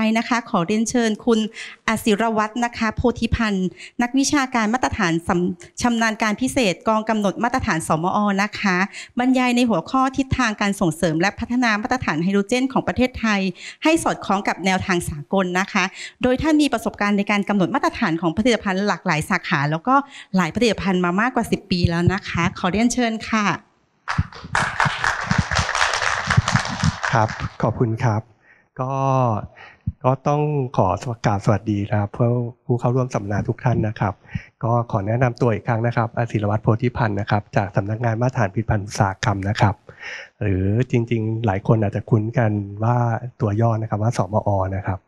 ไปนะคะขอเรียนเชิญ คุณอศิรวัตรนะคะ โพธิพันธ์ นักวิชาการมาตรฐานชำนาญการพิเศษกองกำหนดมาตรฐานสมอนะคะ บรรยายในหัวข้อทิศทางการส่งเสริมและพัฒนามาตรฐานไฮโดรเจน ของประเทศไทย ให้สอดคล้องกับแนวทางสากลนะคะ โดยท่านมีประสบการณ์ในการกำหนดมาตรฐานของผลิตภัณฑ์หลากหลายสาขา แล้วก็หลายผลิตภัณฑ์มามากกว่า 10 ปีแล้วนะคะ ขอเรียนเชิญค่ะ ครับ ขอบคุณครับ ก็ก็ต้องขอสวัสดีสวัสดีนะครับเพื่อผู้เข้าร่วมสัมมนาทุกท่านนะครับ ก็ขอแนะนำตัวอีกครั้งนะครับอศิรวัตรโพธิพันธ์นะครับ จากสำนักงานมาตรฐานผลิตภัณฑ์าุตสากรรมนะครับ หรือจริงๆ หลายคนอาจจะคุ้นกันว่าตัวย่อนะครับว่าสมอนะครับ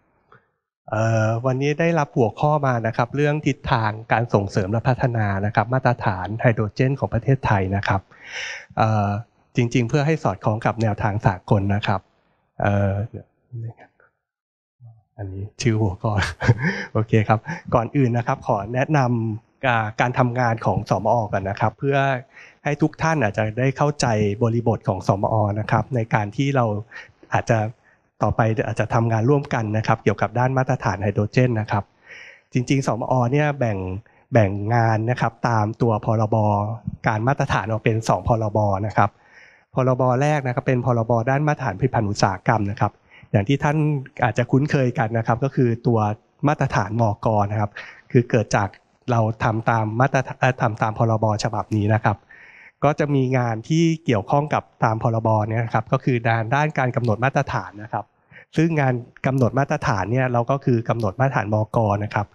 วันนี้ได้รับหัวข้อมานะครับ เรื่องทิศทางการส่งเสริมและพัฒนานะครับ มาตรฐานไฮโดรเจนของประเทศไทยนะครับจริง ๆ เพื่อให้สอดคล้องกับแนวทางสากลนะครับันนี้ชื่อหัวก่อนโอเคครับก่อนอื่นนะครับขอแนะนำการทำงานของสมอกันนะครับ เพื่อให้ทุกท่านอาจจะได้เข้าใจบริบทของสมอนะครับ ในการที่เราอาจจะต่อไปอาจจะทำงานร่วมกันนะครับ เกี่ยวกับด้านมาตรฐานไฮโดรเจนนะครับจริงๆสมอเนี่ยแบ่งแบ่งงานนะครับตามตัวพรบการมาตรฐานออกเป็น 2พรบนะครับพรบแรกนะครับเป็นพรบด้านมาตรฐานผลิตภัณฑ์อุตสาหกรรมนะครับอย่างที่ท่านอาจจะคุ้นเคยกันนะครับ ก็คือตัวมาตรฐานมอกรนะครับ คือเกิดจากเราทำตามมาตรทำตามพรบฉบับนี้นะครับ ก็จะมีงานที่เกี่ยวข้องกับตามพรบเนี่ยครับก็คือด้านด้านการกำหนดมาตรฐานนะครับ ซึ่งงานกำหนดมาตรฐานเนี่ยเราก็คือกำหนดมาตรฐานมอกรนะครับ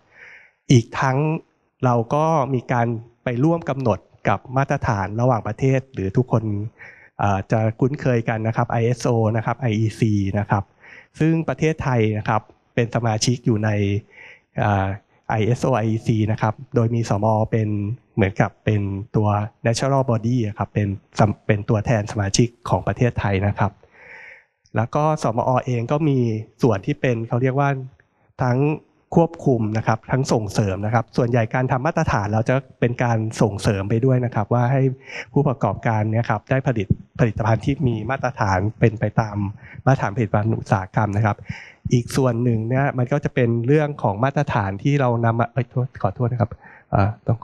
อีกทั้งเราก็มีการไปร่วมกำหนดกับมาตรฐานระหว่างประเทศ หรือทุกคนจะคุ้นเคยกันนะครับ ISO นะครับ IEC นะครับซึ่งประเทศไทยนะครับเป็นสมาชิกอยู่ใน ISOIEC นะครับโดยมีสมอเป็น เหมือนกับเป็นตัว national body ครับเป็นเป็นตัวแทนสมาชิกของประเทศไทยนะครับแล้วก็สมอเองก็มีส่วนที่เป็นเขาเรียกว่าทั้งควบคุมนะครับทั้งส่งเสริมนะครับส่วนใหญ่การทำมาตรฐานเราจะเป็นการส่งเสริมไปด้วยนะครับว่าให้ผู้ประกอบการเนี่ยครับได้ผลิตผลิตภัณฑ์ที่มีมาตรฐานเป็นไปตามมาตรฐานผลิตภัณฑ์อุตสาหกรรมนะครับ อีกส่วนหนึ่งเนี่ยมันก็จะเป็นเรื่องของมาตรฐานที่เรานำมาเอ้ยขอโทษนะครับต้อง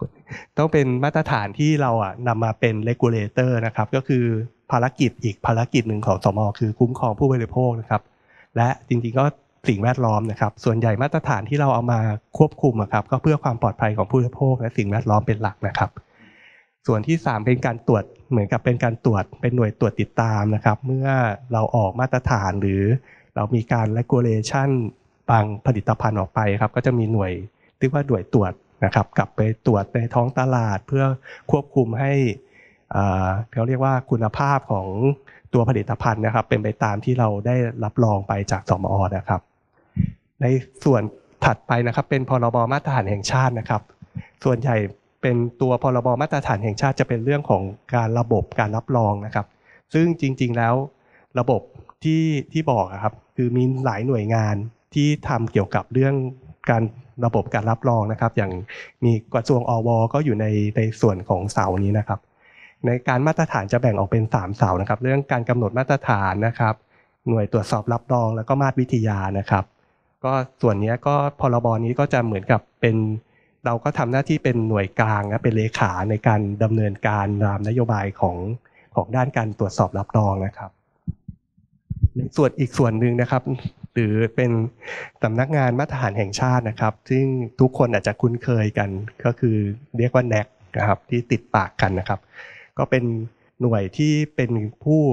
ต้องเป็นมาตรฐานที่เราอ่ะนำมาเป็นเลกูลเลเตอร์นะครับ ก็คือภารกิจอีกภารกิจหนึ่งของสมอคือคุ้มครองผู้บริโภคนะครับ และจริงๆก็สิ่งแวดล้อมนะครับส่วนใหญ่มาตรฐานที่เราเอามาควบคุมครับก็เพื่อความปลอดภัยของผู้บริโภค และสิ่งแวดล้อมเป็นหลักนะครับส่วนที่ 3 เป็นการตรวจเหมือนกับเป็นการตรวจ เป็นหน่วยตรวจติดตามนะครับเมื่อเราออกมาตรฐานหรือเรามีการ regulation บางผลิตภัณฑ์ออกไปครับก็จะมีหน่วยเรียกว่าหน่วยตรวจนะครับกลับไปตรวจในท้องตลาดเพื่อควบคุมให้เขาเรียกว่าคุณภาพของตัวผลิตภัณฑ์นะครับ เป็นไปตามที่เราได้รับรองไปจากสมอนะครับ ในส่วนถัดไปนะครับ เป็นพรบมาตรฐานแห่งชาตินะครับ ส่วนใหญ่เป็นตัวพรบมาตรฐานแห่งชาติจะเป็นเรื่องของการระบบการรับรองนะครับ ซึ่งจริงๆแล้ว ระบบที่ที่บอกครับคือมีหลายหน่วยงานที่ทำเกี่ยวกับเรื่องการระบบการรับรองนะครับ อย่างมีกระทรวงอวก็อยู่ในในส่วนของเสานี้นะครับ ในการมาตรฐานจะแบ่งออกเป็น3เสานะครับเรื่องการกำหนดมาตรฐานนะครับ หน่วยตรวจสอบรับรองแล้วก็มาตรวิทยานะครับ ก็ส่วนนี้ก็พรบนี้ก็จะเหมือนกับเป็นเราก็ทำหน้าที่เป็นหน่วยกลางนะเป็นเลขาในการดำเนินการตามนโยบายของ ของด้านการตรวจสอบรับรองนะครับส่วนอีกส่วนหนึ่งนะครับ หรือเป็นสำนักงานมาตรฐานแห่งชาตินะครับ ซึ่งทุกคนอาจจะคุ้นเคยกัน ก็คือเรียกว่าแนกนะครับ ที่ติดปากกันนะครับ ก็เป็นหน่วยที่เป็นผู้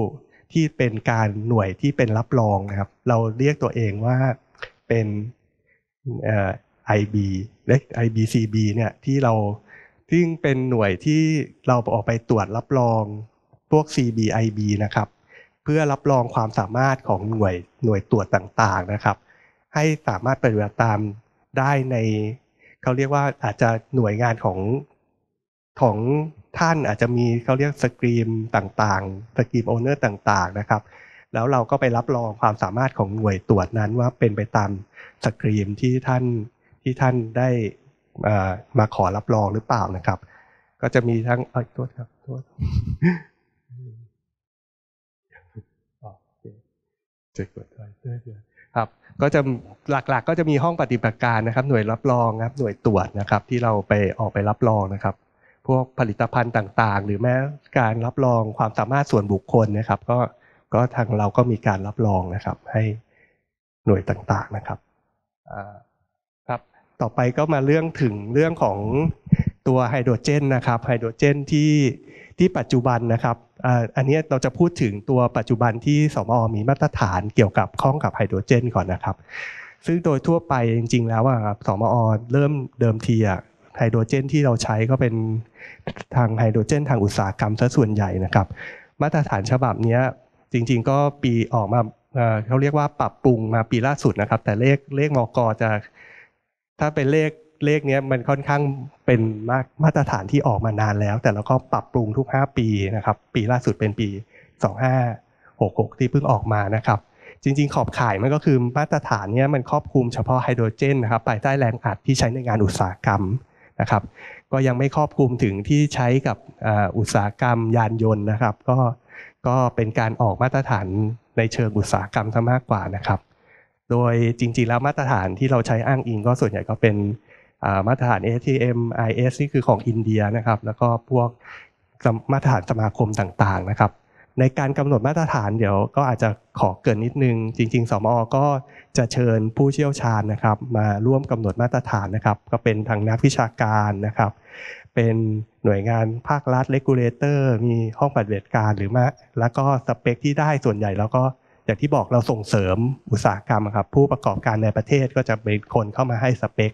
ที่เป็นการหน่วยที่เป็นรับรองนะครับเราเรียกตัวเองว่าเป็นไอบีเล็ก IBCB เนี่ยที่เราซึ่งเป็นหน่วยที่เราออกไปตรวจรับรองพวก CBIB นะครับ เพื่อรับรองความสามารถของหน่วยหน่วยตรวจต่างๆนะครับ ให้สามารถปฏิบัติตามได้ในเขาเรียกว่าอาจจะหน่วยงานของของท่านอาจจะมีเขาเรียกสกรีมต่างๆสกรีมโอเนอร์ต่างๆนะครับ แล้วเราก็ไปรับรองความสามารถของหน่วยตรวจนั้นว่าเป็นไปตามสกรีมที่ท่านที่ท่านได้มาขอรับรองหรือเปล่านะครับ ก็จะมีทั้งโทษครับโทษเจ็บปวดท้ยเพื่อเครับ ก็จะหลัก ๆ ก็จะมีห้องปฏิบัติการนะครับ หน่วยรับรองครับ หน่วยตรวจนะครับ ที่เราไปออกไปรับรองนะครับ พวกผลิตภัณฑ์ต่างๆ หรือแม้การรับรองความสามารถส่วนบุคคลนะครับ ก็ก็ทางเราก็มีการรับรองนะครับ ให้หน่วยต่างๆนะครับต่อไปก็มาเรื่องถึงเรื่องของตัวไฮโดรเจนนะครับไฮโดรเจนที่ที่ปัจจุบันนะครับ อันนี้เราจะพูดถึงตัวปัจจุบันที่สมอมีมาตรฐานเกี่ยวกับข้องกับไฮโดรเจนก่อนนะครับ ซึ่ง โดยทั่วไปจริง ๆแล้วครับสมอเริ่มเดิมทีอะไฮโดรเจนที่เราใช้ก็เป็นทางไฮโดรเจนทางอุตสาหกรรมซะส่วนใหญ่นะครับ มาตรฐานฉบับนี้จริงๆก็ปีออกมาเขาเรียกว่าปรับปรุงมาปีล่าสุดนะครับแต่เลขเลขมกจะถ้าเป็นเลขเลขนี้มันค่อนข้างเป็นมามาตรฐานที่ออกมานานแล้ว แต่เราก็ปรับปรุงทุก 5 ปีนะครับปีล่าสุดเป็นปี 2566 ที่เพิ่งออกมานะครับจริงๆขอบข่ายมันก็คือมาตรฐานนี้มันครอบคลุมเฉพาะไฮโดรเจนนะครับภายใต้แรงอัดที่ใช้ในงานอุตสาหกรรมนะครับ ก็ยังไม่ครอบคลุมถึงที่ใช้กับอุตสาหกรรมยานยนต์นะครับ ก็ก็เป็นการออกมาตรฐานในเชิงอุตสาหกรรมซะมากกว่านะครับโดยจริงๆแล้วมาตรฐานที่เราใช้อ้างอิงก็ส่วนใหญ่ก็เป็นมาตรฐาน ATM IS นี่คือของอินเดียนะครับแล้วก็พวกมาตรฐานสมาคมต่างๆนะครับในการกำหนดมาตรฐานเดี๋ยวก็อาจจะขอเกินนิดนึง จริงๆ สมอก็จะเชิญผู้เชี่ยวชาญนะครับมาร่วมกำหนดมาตรฐานนะครับก็เป็นทางนักวิชาการนะครับ เป็นหน่วยงานภาครัฐเลกูเลเตอร์มีห้องปฏิบัติการหรือมาแล้วก็สเปค ที่ได้ส่วนใหญ่แล้วก็่าที่บอกเราส่งเสริมอุตสาหกรรมครับ ผู้ประกอบการในประเทศก็จะเป็นคนเข้ามาให้สเปค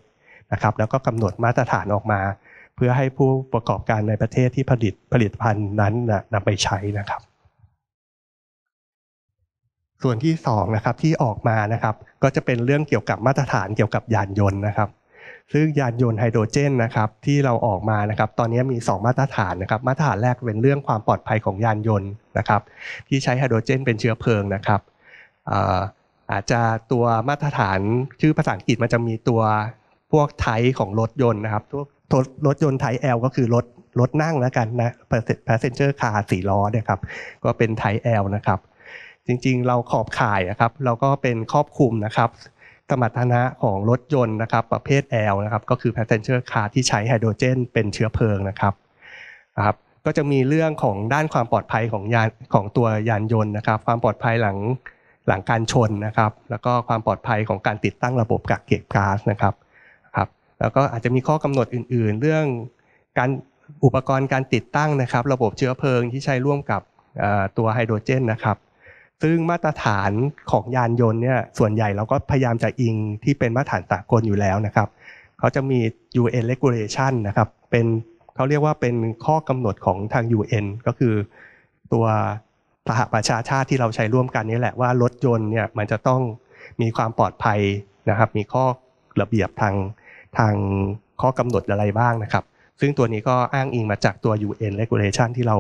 นะครับ แล้วก็กำหนดมาตรฐานออกมา เพื่อให้ผู้ประกอบการในประเทศที่ผลิตผลิตภัณฑ์นั้นนะนำไปใช้นะครับ ส่วนที่2นะครับที่ออกมานะครับก็จะเป็นเรื่องเกี่ยวกับมาตรฐานเกี่ยวกับยานยนต์นะครับซึ่งยานยนต์ไฮโดรเจนนะครับที่เราออกมานะครับ ตอนนี้มี 2 มาตรฐานนะครับ มาตรฐานแรกเป็นเรื่องความปลอดภัยของยานยนต์นะครับ ที่ใช้ไฮโดรเจนเป็นเชื้อเพลิงนะครับอาจจะตัวมาตรฐานชื่อภาษาอังกฤษมันจะมีตัวพวกไทป์ของรถยนต์นะครับพวกรถยนต์ไทป์ L ก็คือรถรถนั่งแล้วกันนะ passenger car สี่ล้อนะครับก็เป็นไทป์ L นะครับจริงๆเราขอบข่ายนะครับเราก็เป็นครอบคลุมนะครับสมรรถนะของรถยนต์นะครับ ประเภท L นะครับก็คือ passenger car ที่ใช้ไฮโดรเจนเป็นเชื้อเพลิงนะครับนะครับ ก็จะมีเรื่องของด้านความปลอดภัยของยานของตัวยานยนต์นะครับความปลอดภัยหลังหลังการชนนะครับแล้วก็ความปลอดภัยของการติดตั้งระบบกักเก็บก๊าซนะครับครับแล้วก็อาจจะมีข้อกำหนดอื่นๆ เรื่องการอุปกรณ์การติดตั้งนะครับระบบเชื้อเพลิงที่ใช้ร่วมกับตัวไฮโดรเจนนะครับซึ่งมาตรฐานของยานยนต์เนี่ยส่วนใหญ่เราก็พยายามจะอิงที่เป็นมาตรฐานสากลอยู่แล้วนะครับเขาจะมี UN regulation นะครับเป็นเขาเรียกว่าเป็นข้อกำหนดของทาง UN ก็คือตัวสหประชาชาติที่เราใช้ร่วมกันนี่แหละว่ารถยนต์เนี่ยมันจะต้องมีความปลอดภัยนะครับ มีข้อระเบียบทางทางข้อกำหนดอะไรบ้างนะครับ ซึ่งตัวนี้ก็อ้างอิงมาจากตัว UN regulation ที่เรา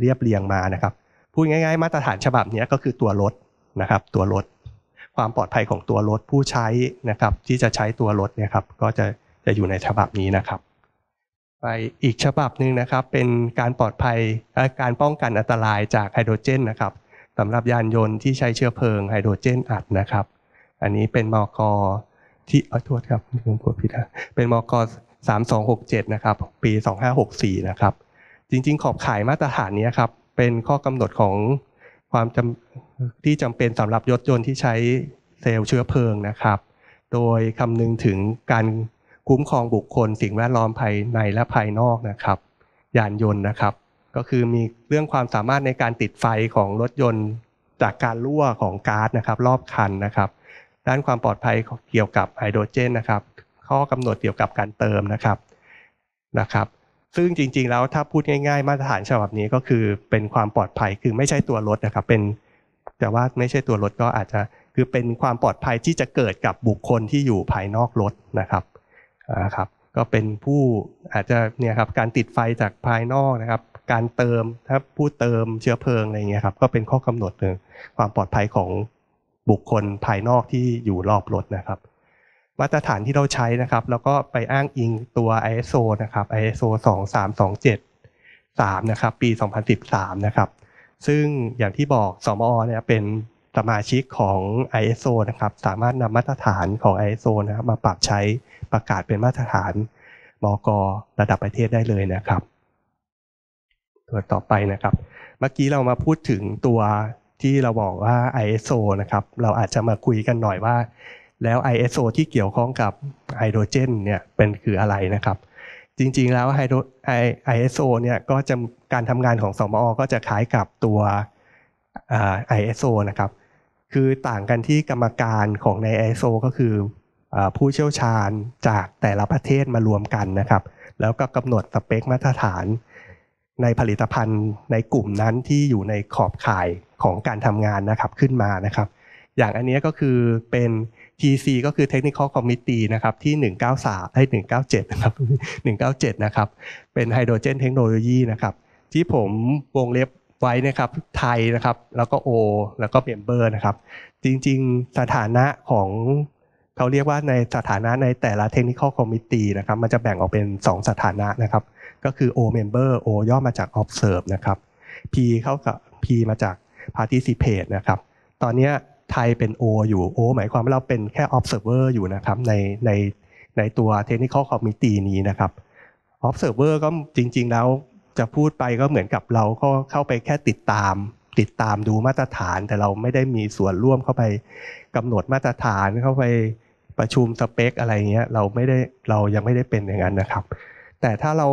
เรียบเรียงมานะครับพูดง่าย ๆ มาตรฐานฉบับนี้ก็คือตัวรถนะครับ ตัวรถ ความปลอดภัยของตัวรถผู้ใช้นะครับ ที่จะใช้ตัวรถเนี่ยครับ ก็จะจะอยู่ในฉบับนี้นะครับ ไปอีกฉบับหนึ่งนะครับ เป็นการปลอดภัยการป้องกันอันตรายจากไฮโดรเจนนะครับสำหรับยานยนต์ที่ใช้เชื้อเพลิงไฮโดรเจนอัดนะครับ อันนี้เป็นมกที่อออโทษครับผมพูดผิดนะเป็นมก3267 นะครับปี 2564นะครับจริง ๆ ขอบขายมาตรฐานนี้ครับเป็นข้อกำหนดของความจำที่จำเป็นสำหรับยศยนต์ที่ใช้เซลล์เชื้อเพลิงนะครับ โดยคำนึงถึงการคุ้มครองบุคคลสิ่งแวดล้อมภายในและภายนอกนะครับยานยนต์นะครับ ก็คือมีเรื่องความสามารถในการติดไฟของรถยนต์จากการรั่วของก๊าซนะครับ รอบคันนะครับ ด้านความปลอดภัยเกี่ยวกับไฮโดรเจนนะครับ ข้อกำหนดเกี่ยวกับการเติมนะครับนะครับซึ่งจริงๆแล้วถ้าพูดง่ายๆ มาตรฐานฉบับนี้ก็คือ เป็นความปลอดภัยคือไม่ใช่ตัวรถนะครับ เป็นแต่ว่าไม่ใช่ตัวรถก็อาจจะคือเป็นความปลอดภัยที่จะเกิดกับบุคคลที่อยู่ภายนอกรถนะครับนะครับ ก็เป็นผู้อาจจะเนี่ยครับการติดไฟจากภายนอกนะครับ การเติมถ้าผู้เติมเชื้อเพลิงอะไรเงี้ยครับ ก็เป็นข้อกำหนดหนึ่งความปลอดภัยของบุคคลภายนอกที่อยู่รอบรถนะครับมาตรฐานที่เราใช้นะครับ แล้วก็ไปอ้างอิงตัว ISO นะครับ ISO 2327 3นะครับ ปี2013นะครับ ซึ่งอย่างที่บอกสมอเนี่ยเป็นสมาชิกของ ISO นะครับ สามารถนำมาตรฐานของ ISO นะครับ มาปรับใช้ประกาศเป็นมาตรฐานมกระดับประเทศได้เลยนะครับ ตัวต่อไปนะครับ เมื่อกี้เรามาพูดถึงตัวที่เราบอกว่า ISO นะครับ เราอาจจะมาคุยกันหน่อยว่าแล้ว ISO ที่เกี่ยวข้องกับไฮโดรเจนเนี่ยเป็นคืออะไรนะครับ จริง ๆ แล้วไฮโดรไอเอสโอเนี่ยก็จะการทำงานของสมอก็จะคล้ายกับตัวไอเอสโอนะครับ คือต่างกันที่กรรมการของใน ISO ก็คือผู้เชี่ยวชาญจากแต่ละประเทศมารวมกันนะครับ แล้วก็กำหนดสเปคมาตรฐาน ในผลิตภัณฑ์ในกลุ่มนั้นที่อยู่ในขอบข่ายของการทำงานนะครับขึ้นมานะครับ อย่างอันนี้ก็คือเป็น TC ก็คือ Technical Committee นะครับ ที่ 193 ให้ 197 นะครับ 197 นะครับ เป็นไฮโดรเจนเทคโนโลยีนะครับ ที่ผมวงเล็บไว้นะครับไทยนะครับแล้วก็โอแล้วก็เมมเบอร์นะครับ จริงๆสถานะของ เขาเรียกว่าในสถานะในแต่ละเทคนิคอลคอมมิตี้นะครับ มันจะแบ่งออกเป็น 2 สถานะนะครับ ก็คือ O Member O ย่อมาจาก Observe นะครับ P เข้ากับ P มาจาก Participate นะครับ ตอนนี้ไทยเป็น O อยู่ O หมายความว่าเราเป็นแค่ observer อยู่นะครับในในในตัว technical committee นี้นะครับ observer ก็จริง ๆ แล้วจะพูดไปก็เหมือนกับเราก็เข้าไปแค่ติดตาม ติดตามดูมาตรฐาน แต่เราไม่ได้มีส่วนร่วมเข้าไปกำหนดมาตรฐานเข้าไปประชุมสเปค อะไรเงี้ย เราไม่ได้เรายังไม่ได้เป็นอย่างนั้นนะครับ แต่ถ้าเรา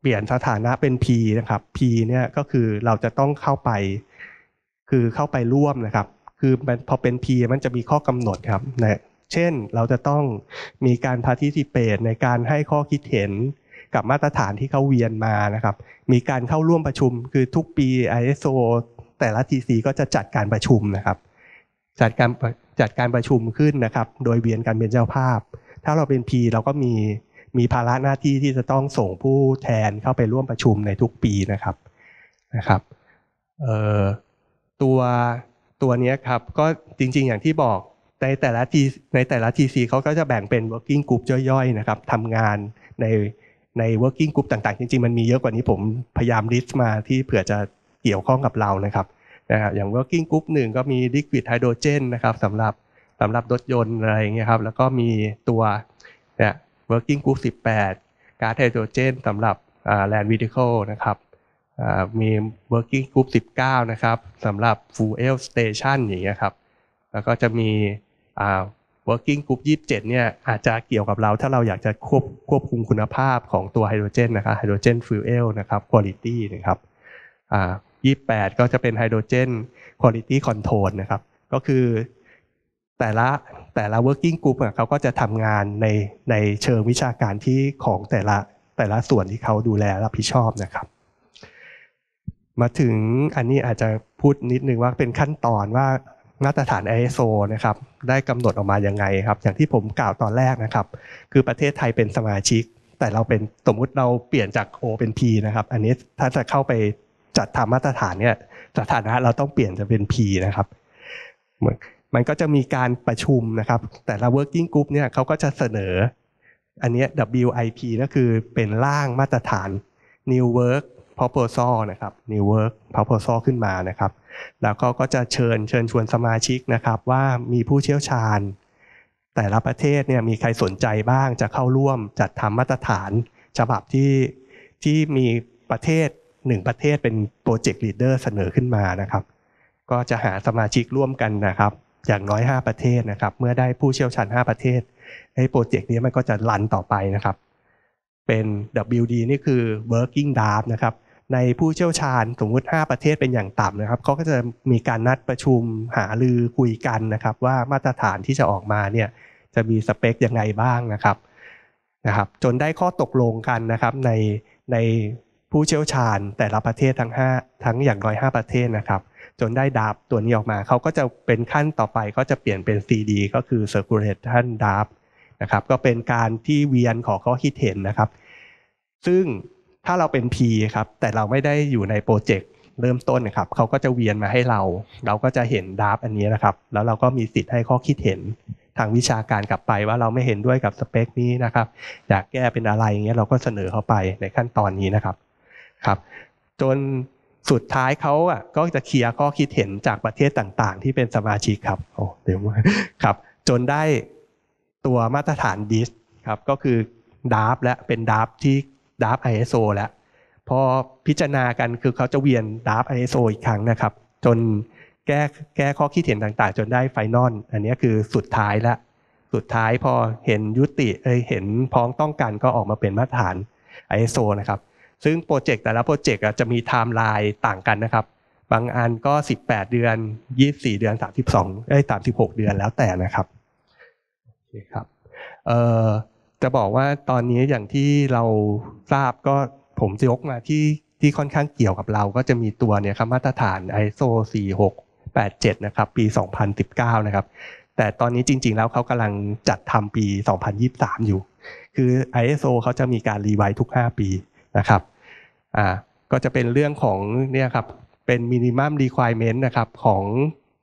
เปลี่ยนสถานะเป็น P นะครับ P เนี่ยก็คือเราจะต้องเข้าไป คือเข้าไปร่วมนะครับคือมันพอเป็น P มันจะมีข้อกำหนดครับนะเช่นเราจะต้องมีการพาร์ทิซิเปตในการให้ข้อคิดเห็นกับมาตรฐานที่เขาเวียนมานะครับ มีการเข้าร่วมประชุม คือทุกปี ISO แต่ละ TC ก็จะจัดการประชุมนะครับ จัดการจัดการประชุมขึ้นนะครับ โดยเวียนการเป็นเจ้าภาพ ถ้าเราเป็น P เราก็มีมีภาระหน้าที่ที่จะต้องส่งผู้แทนเข้าไปร่วมประชุมในทุกปีนะครับนะครับตัวตัวนี้ครับก็จริงๆอย่างที่บอกในแต่ละทีในแต่ละ TC เขาก็จะแบ่งเป็น working group ย่อยๆนะครับทำงานในใน working group ต่างๆ จริงๆมันมีเยอะกว่านี้ผมพยายามลิสต์มาที่เผื่อจะเกี่ยวข้องกับเรานะครับนะครับอย่าง working group หนึ่งก็มี liquid hydrogen นะครับสำหรับสำหรับรถยนต์อะไรอย่างเงี้ยครับ แล้วก็มีตัวเนี่ย working group 18 gas hydrogen สำหรับ land vehicle นะครับมี working group 19 นะครับสำหรับ fuel station อย่างเงี้ยครับ แล้วก็จะมี working group 27 เนี่ยอาจจะเกี่ยวกับเราถ้าเราอยากจะควบควบคุมคุณภาพของตัวไฮโดรเจนนะครับไฮโดรเจนฟิวเอลนะครับ quality นะครับ28 ก็จะเป็นไฮโดรเจน quality control นะครับ ก็คือแต่ละแต่ละ working group เขาก็จะทำงานในในเชิงวิชาการที่ของแต่ละแต่ละส่วนที่เขาดูแลรับผิดชอบนะครับมาถึงอันนี้อาจจะพูดนิดนึงว่าเป็นขั้นตอนว่ามาตรฐาน ISO นะครับ ได้กำหนดออกมาอย่างไงครับ อย่างที่ผมกล่าวตอนแรกนะครับ คือประเทศไทยเป็นสมาชิก แต่เราเป็นสมมุติเราเปลี่ยนจาก O เป็น P นะครับ อันนี้ถ้าจะเข้าไปจัดทำมาตรฐานเนี่ยสถานะเราต้องเปลี่ยนจะเป็น P นะครับ มันก็จะมีการประชุมนะครับ แต่ละ working group เนี่ยเขาก็จะเสนอ อันนี้ WIP ก็คือเป็นร่างมาตรฐาน New Work proposal นะครับ new work proposal ขึ้นมานะครับ แล้วก็ก็จะเชิญเชิญชวนสมาชิกนะครับ ว่ามีผู้เชี่ยวชาญ แต่ละประเทศเนี่ยมีใครสนใจบ้างจะเข้าร่วมจัดทำมาตรฐานฉบับที่ที่มีประเทศหนึ่งประเทศเป็นโปรเจกต์ลีดเดอร์เสนอขึ้นมานะครับ ก็จะหาสมาชิกร่วมกันนะครับอย่างน้อย5ประเทศนะครับ เมื่อได้ผู้เชี่ยวชาญ 5 ประเทศไอ้โปรเจกต์นี้มันก็จะรันต่อไปนะครับเป็น WD นี่คือ working draft นะครับในผู้เชี่ยวชาญสมมติ 5 ประเทศเป็นอย่างต่ำนะครับเขาก็จะมีการนัดประชุมหาลือคุยกันนะครับ ว่ามาตรฐานที่จะออกมาเนี่ยจะมีสเปคยังไงบ้างนะครับนะครับ จนได้ข้อตกลงกันนะครับในในผู้เชี่ยวชาญแต่ละประเทศทั้ง5ทั้งอย่างร้อย5ประเทศนะครับ จนได้ดับตัวนี้ออกมาเขาก็จะเป็นขั้นต่อไปก็จะเปลี่ยนเป็น CD ก็คือ Circulation d a บนะครับ ก็เป็นการที่เวียนของข้อคิดเห็นนะครับ ซึ่งถ้าเราเป็น P ครับแต่เราไม่ได้อยู่ในโปรเจกต์เริ่มต้นนะครับเขาก็จะเวียนมาให้เรา เราก็จะเห็นดาฟอันนี้นะครับ แล้วเราก็มีสิทธิ์ให้ข้อคิดเห็นทางวิชาการกลับไปว่าเราไม่เห็นด้วยกับสเปค นี้นะครับอยากแก้เป็นอะไรอย่างเงี้ยเราก็เสนอเข้าไปในขั้นตอนนี้นะครับครับ จนสุดท้ายเขาอ่ะก็จะเคลียร์ข้อคิดเห็นจากประเทศต่าง ๆ ที่เป็นสมาชิกครับโอ้เดี๋ยวครับ จนได้ตัวมาตรฐานดิสครับก็คือดาฟและเป็นดาฟที่ดาร์ฟสโอแล้วพอพิจารณากันคือเขาจะเวียนดาร์ฟอสโออีกครั้งนะครับ จนแก้แก้ข้อคิดเห็นต่างๆ จนได้ไฟนอลอันนี้คือสุดท้ายละสุดท้ายพอเห็นยุติเอยเห็นพ้องต้องกันก็ออกมาเป็นมาตรฐาน ISO นะครับ ซึ่งโปรเจกต์ แต่ละโปรเจกต์จะมีไทม์ไลน์ต่างกันนะครับ บางอันก็ 18 เดือน 24 เดือน 32เอ้ย36 เดือนแล้วแต่นะครับโอเคครับเอ่อจะบอกว่าตอนนี้อย่างที่เราทราบก็ผมจะยกมาที่ที่ค่อนข้างเกี่ยวกับเราก็จะมีตัวเนี่ยครับมาตรฐาน ISO 4687นะครับ ปี 2019นะครับ แต่ตอนนี้จริงๆแล้วเขากำลังจัดทำปี 2023 อยู่ คือ ISO เขาจะมีการรีไวทุก 5 ปีนะครับอ่าก็จะเป็นเรื่องของเนี่ยครับ เป็นมินิมัมรีควายเมนต์นะครับ ของ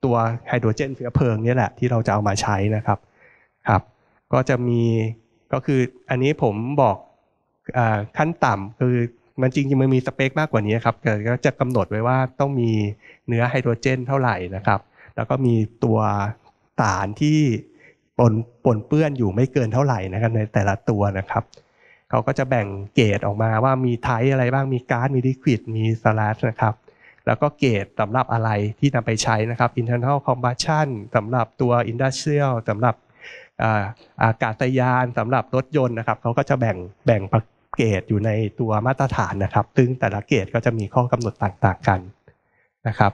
ตัวไฮโดรเจนเชื้อเพลิงนี่แหละที่เราจะเอามาใช้นะครับครับ ก็จะมีก็คืออันนี้ผมบอกอขั้นต่ำคือมันจริงๆมันมีสเปคมากกว่านี้ครับก็จะกำหนดไว้ว่าต้องมีเนื้อไฮโดรเจนเท่าไหร่นะครับ แล้วก็มีตัวสารที่ปนปนเปื้อนอยู่ไม่เกินเท่าไหร่นะครับในแต่ละตัวนะครับเขาก็จะแบ่งเกรดออกมาว่ามีไทป์อะไรบ้างมีก๊าซมีลิควิดมีสลัดนะครับ แล้วก็เกรดสำหรับอะไรที่นำไปใช้นะครับ internal combustion สำหรับตัว industrial สำหรับอากาศยานสำหรับรถยนต์นะครับ เขาก็จะแบ่งแบ่งประเกรดอยู่ในตัวมาตรฐานนะครับ ซึ่งแต่ละเกรดก็จะมีข้อกำหนดต่าง ๆกันนะครับ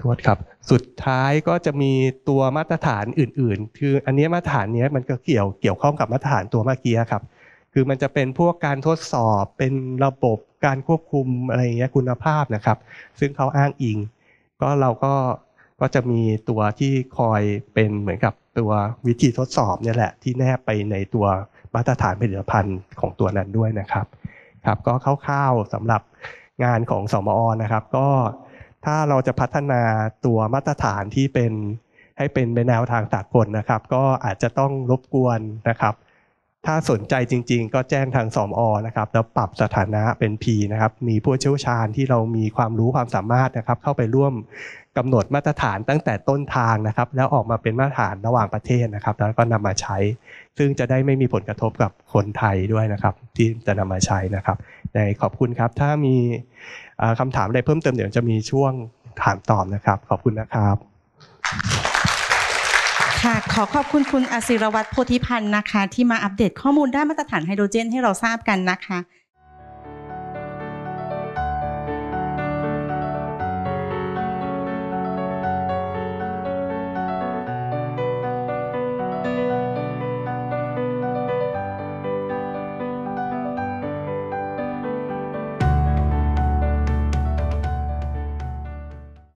ทวดครับ สุดท้ายก็จะมีตัวมาตรฐานอื่น ๆ คืออันนี้มาตรฐานนี้มันก็เกี่ยวเกี่ยวข้องกับมาตรฐานตัวเมื่อกี้ครับ คือมันจะเป็นพวกการทดสอบเป็นระบบการควบคุมอะไรเงี้ยคุณภาพนะครับ ซึ่งเขาอ้างอิง ก็เราก็ก็จะมีตัวที่คอยเป็นเหมือนกับตัววิธีทดสอบ เนี่ยแหละที่แนบไปในตัวมาตรฐานผลิตภัณฑ์ของตัวนั้นด้วยนะครับครับ ก็คร่าวๆสำหรับงานของสมอนะครับ ก็ถ้าเราจะพัฒนาตัวมาตรฐานที่เป็นให้เป็นไปแนวทางสากลนะครับ ก็อาจจะต้องรบกวนนะครับถ้าสนใจจริงๆ ก็แจ้งทางสอมอนะครับแล้วปรับสถานะเป็น P นะครับ มีผู้เชี่ยวชาญที่เรามีความรู้ความสามารถนะครับ เข้าไปร่วมกำหนดมาตรฐานตั้งแต่ต้นทางนะครับ แล้วออกมาเป็นมาตรฐานระหว่างประเทศนะครับ แล้วก็นำมาใช้ ซึ่งจะได้ไม่มีผลกระทบกับคนไทยด้วยนะครับ ที่จะนำมาใช้นะครับ ในขอบคุณครับถ้ามีคำถามอะไรเพิ่มเติมเดี๋ยวจะมีช่วงถามตอบนะครับ ขอบคุณนะครับค่ะขอขอบคุณคุณอศิรวัตรโพธิพันธ์นะคะ ที่มาอัปเดตข้อมูลด้านมาตรฐานไฮโดรเจนให้เราทราบกันนะคะ